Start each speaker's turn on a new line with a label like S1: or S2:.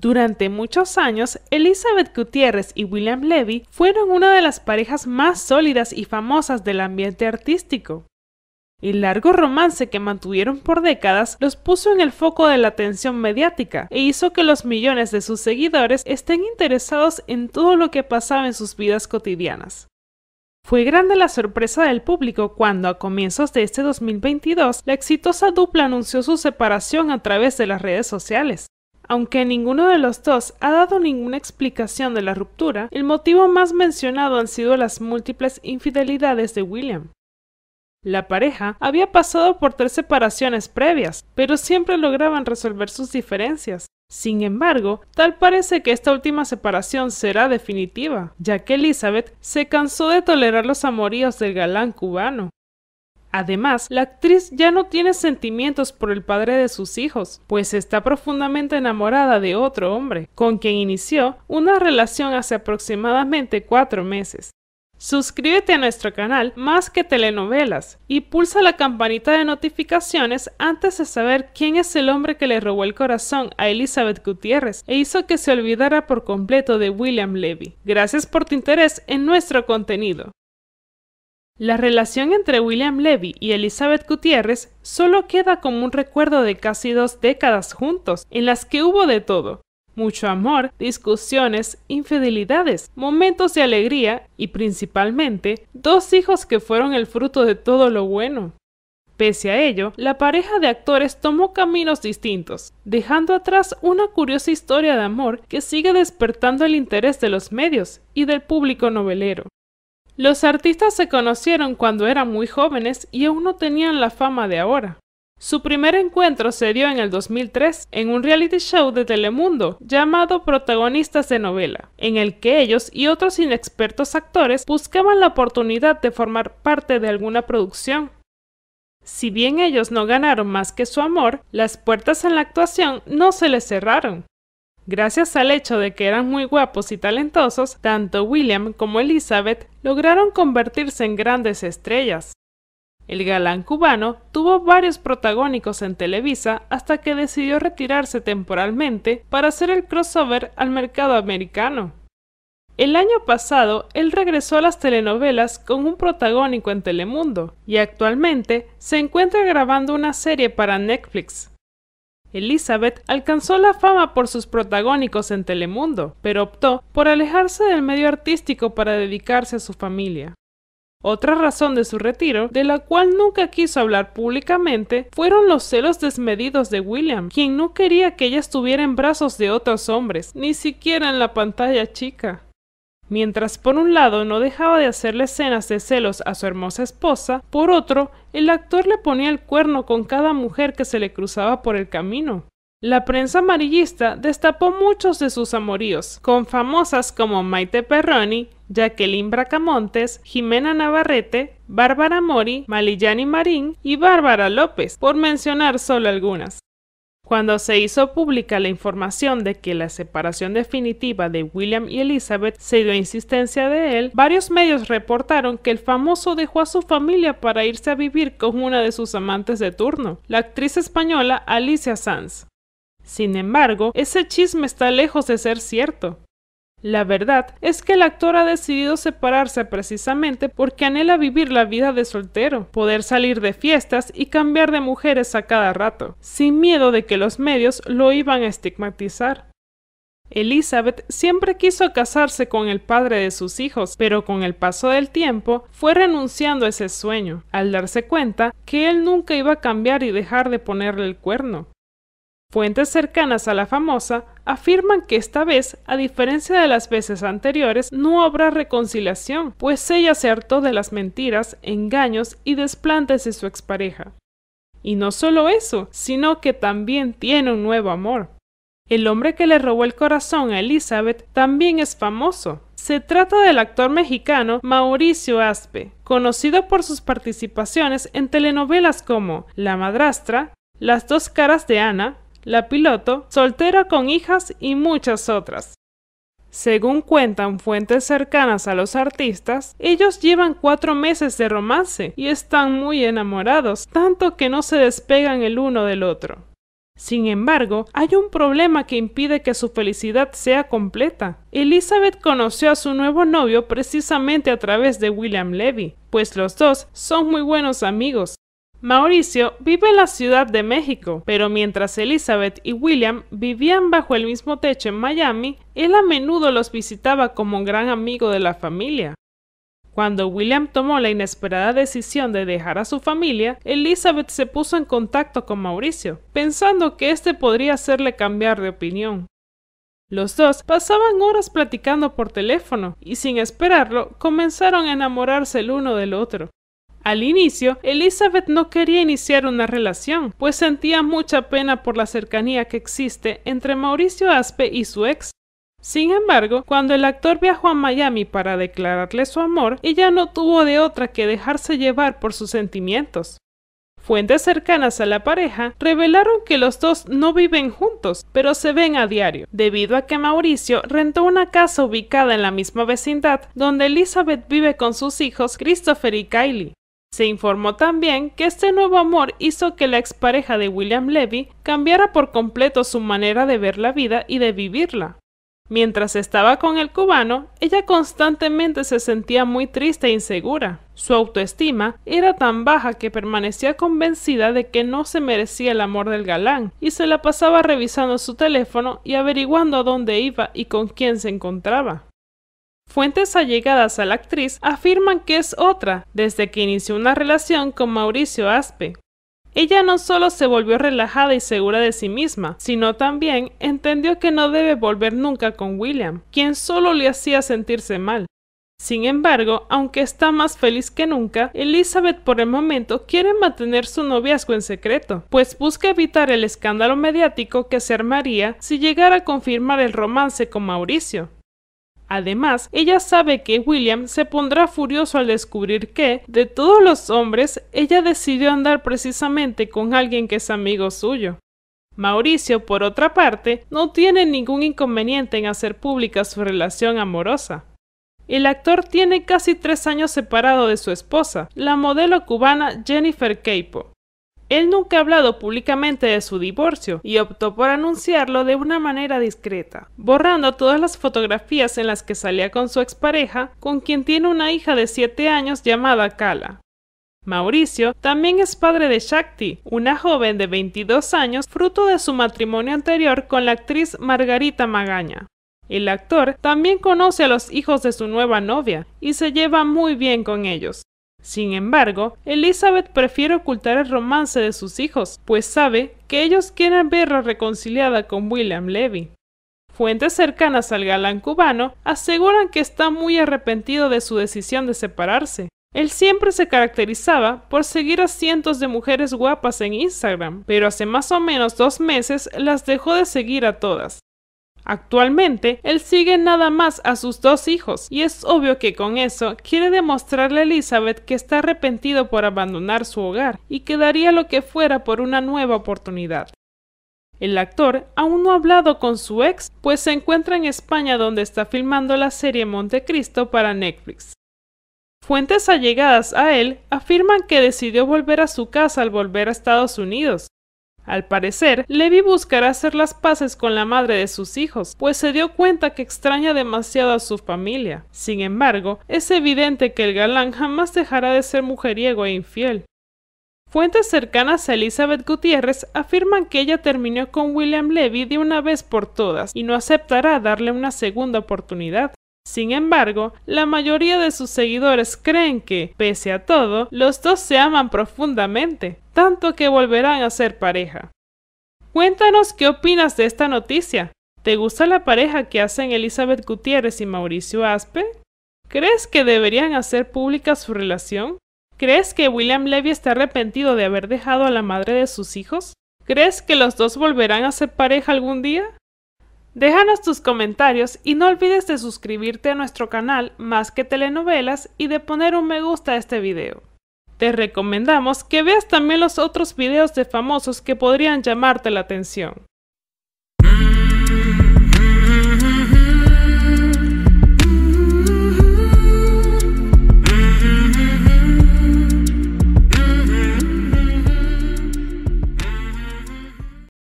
S1: Durante muchos años, Elizabeth Gutiérrez y William Levy fueron una de las parejas más sólidas y famosas del ambiente artístico. El largo romance que mantuvieron por décadas los puso en el foco de la atención mediática e hizo que los millones de sus seguidores estén interesados en todo lo que pasaba en sus vidas cotidianas. Fue grande la sorpresa del público cuando a comienzos de este 2022 la exitosa dupla anunció su separación a través de las redes sociales. Aunque ninguno de los dos ha dado ninguna explicación de la ruptura, el motivo más mencionado han sido las múltiples infidelidades de William. La pareja había pasado por tres separaciones previas, pero siempre lograban resolver sus diferencias. Sin embargo, tal parece que esta última separación será definitiva, ya que Elizabeth se cansó de tolerar los amoríos del galán cubano. Además, la actriz ya no tiene sentimientos por el padre de sus hijos, pues está profundamente enamorada de otro hombre, con quien inició una relación hace aproximadamente cuatro meses. Suscríbete a nuestro canal Más que Telenovelas y pulsa la campanita de notificaciones antes de saber quién es el hombre que le robó el corazón a Elizabeth Gutiérrez e hizo que se olvidara por completo de William Levy. Gracias por tu interés en nuestro contenido. La relación entre William Levy y Elizabeth Gutiérrez solo queda como un recuerdo de casi dos décadas juntos, en las que hubo de todo, mucho amor, discusiones, infidelidades, momentos de alegría y principalmente dos hijos que fueron el fruto de todo lo bueno. Pese a ello, la pareja de actores tomó caminos distintos, dejando atrás una curiosa historia de amor que sigue despertando el interés de los medios y del público novelero. Los artistas se conocieron cuando eran muy jóvenes y aún no tenían la fama de ahora. Su primer encuentro se dio en el 2003 en un reality show de Telemundo llamado Protagonistas de Novela, en el que ellos y otros inexpertos actores buscaban la oportunidad de formar parte de alguna producción. Si bien ellos no ganaron más que su amor, las puertas en la actuación no se les cerraron. Gracias al hecho de que eran muy guapos y talentosos, tanto William como Elizabeth lograron convertirse en grandes estrellas. El galán cubano tuvo varios protagónicos en Televisa hasta que decidió retirarse temporalmente para hacer el crossover al mercado americano. El año pasado, él regresó a las telenovelas con un protagónico en Telemundo y actualmente se encuentra grabando una serie para Netflix. Elizabeth alcanzó la fama por sus protagónicos en Telemundo, pero optó por alejarse del medio artístico para dedicarse a su familia. Otra razón de su retiro, de la cual nunca quiso hablar públicamente, fueron los celos desmedidos de William, quien no quería que ella estuviera en brazos de otros hombres, ni siquiera en la pantalla chica. Mientras por un lado no dejaba de hacerle escenas de celos a su hermosa esposa, por otro, el actor le ponía el cuerno con cada mujer que se le cruzaba por el camino. La prensa amarillista destapó muchos de sus amoríos, con famosas como Maite Perroni, Jacqueline Bracamontes, Jimena Navarrete, Bárbara Mori, Malillani Marín y Bárbara López, por mencionar solo algunas. Cuando se hizo pública la información de que la separación definitiva de William y Elizabeth se dio a insistencia de él, varios medios reportaron que el famoso dejó a su familia para irse a vivir con una de sus amantes de turno, la actriz española Alicia Sanz. Sin embargo, ese chisme está lejos de ser cierto. La verdad es que el actor ha decidido separarse precisamente porque anhela vivir la vida de soltero, poder salir de fiestas y cambiar de mujeres a cada rato, sin miedo de que los medios lo iban a estigmatizar. Elizabeth siempre quiso casarse con el padre de sus hijos, pero con el paso del tiempo fue renunciando a ese sueño, al darse cuenta que él nunca iba a cambiar y dejar de ponerle el cuerno. Fuentes cercanas a la famosa afirman que esta vez, a diferencia de las veces anteriores, no habrá reconciliación, pues ella se hartó de las mentiras, engaños y desplantes de su expareja. Y no solo eso, sino que también tiene un nuevo amor. El hombre que le robó el corazón a Elizabeth también es famoso. Se trata del actor mexicano Mauricio Aspe, conocido por sus participaciones en telenovelas como La Madrastra, Las dos caras de Ana, la piloto, soltera con hijas y muchas otras. Según cuentan fuentes cercanas a los artistas, ellos llevan cuatro meses de romance y están muy enamorados, tanto que no se despegan el uno del otro. Sin embargo, hay un problema que impide que su felicidad sea completa. Elizabeth conoció a su nuevo novio precisamente a través de William Levy, pues los dos son muy buenos amigos. Mauricio vive en la Ciudad de México, pero mientras Elizabeth y William vivían bajo el mismo techo en Miami, él a menudo los visitaba como un gran amigo de la familia. Cuando William tomó la inesperada decisión de dejar a su familia, Elizabeth se puso en contacto con Mauricio, pensando que éste podría hacerle cambiar de opinión. Los dos pasaban horas platicando por teléfono y sin esperarlo comenzaron a enamorarse el uno del otro. Al inicio, Elizabeth no quería iniciar una relación, pues sentía mucha pena por la cercanía que existe entre Mauricio Aspe y su ex. Sin embargo, cuando el actor viajó a Miami para declararle su amor, ella no tuvo de otra que dejarse llevar por sus sentimientos. Fuentes cercanas a la pareja revelaron que los dos no viven juntos, pero se ven a diario, debido a que Mauricio rentó una casa ubicada en la misma vecindad donde Elizabeth vive con sus hijos Christopher y Kylie. Se informó también que este nuevo amor hizo que la expareja de William Levy cambiara por completo su manera de ver la vida y de vivirla. Mientras estaba con el cubano, ella constantemente se sentía muy triste e insegura. Su autoestima era tan baja que permanecía convencida de que no se merecía el amor del galán, y se la pasaba revisando su teléfono y averiguando a dónde iba y con quién se encontraba. Fuentes allegadas a la actriz afirman que es otra desde que inició una relación con Mauricio Aspe. Ella no solo se volvió relajada y segura de sí misma, sino también entendió que no debe volver nunca con William, quien solo le hacía sentirse mal. Sin embargo, aunque está más feliz que nunca, Elizabeth por el momento quiere mantener su noviazgo en secreto, pues busca evitar el escándalo mediático que se armaría si llegara a confirmar el romance con Mauricio. Además, ella sabe que William se pondrá furioso al descubrir que, de todos los hombres, ella decidió andar precisamente con alguien que es amigo suyo. Mauricio, por otra parte, no tiene ningún inconveniente en hacer pública su relación amorosa. El actor tiene casi tres años separado de su esposa, la modelo cubana Jennifer Capo. Él nunca ha hablado públicamente de su divorcio y optó por anunciarlo de una manera discreta, borrando todas las fotografías en las que salía con su expareja, con quien tiene una hija de 7 años llamada Kala. Mauricio también es padre de Shakti, una joven de 22 años fruto de su matrimonio anterior con la actriz Margarita Magaña. El actor también conoce a los hijos de su nueva novia y se lleva muy bien con ellos. Sin embargo, Elizabeth prefiere ocultar el romance de sus hijos, pues sabe que ellos quieren verla reconciliada con William Levy. Fuentes cercanas al galán cubano aseguran que está muy arrepentido de su decisión de separarse. Él siempre se caracterizaba por seguir a cientos de mujeres guapas en Instagram, pero hace más o menos dos meses las dejó de seguir a todas. Actualmente, él sigue nada más a sus dos hijos, y es obvio que con eso quiere demostrarle a Elizabeth que está arrepentido por abandonar su hogar y que daría lo que fuera por una nueva oportunidad. El actor aún no ha hablado con su ex, pues se encuentra en España donde está filmando la serie Montecristo para Netflix. Fuentes allegadas a él afirman que decidió volver a su casa al volver a Estados Unidos, al parecer, Levy buscará hacer las paces con la madre de sus hijos, pues se dio cuenta que extraña demasiado a su familia. Sin embargo, es evidente que el galán jamás dejará de ser mujeriego e infiel. Fuentes cercanas a Elizabeth Gutiérrez afirman que ella terminó con William Levy de una vez por todas y no aceptará darle una segunda oportunidad. Sin embargo, la mayoría de sus seguidores creen que, pese a todo, los dos se aman profundamente tanto que volverán a ser pareja. Cuéntanos qué opinas de esta noticia. ¿Te gusta la pareja que hacen Elizabeth Gutiérrez y Mauricio Aspe? ¿Crees que deberían hacer pública su relación? ¿Crees que William Levy está arrepentido de haber dejado a la madre de sus hijos? ¿Crees que los dos volverán a ser pareja algún día? Déjanos tus comentarios y no olvides de suscribirte a nuestro canal Más que Telenovelas y de poner un me gusta a este video te recomendamos que veas también los otros videos de famosos que podrían llamarte la atención.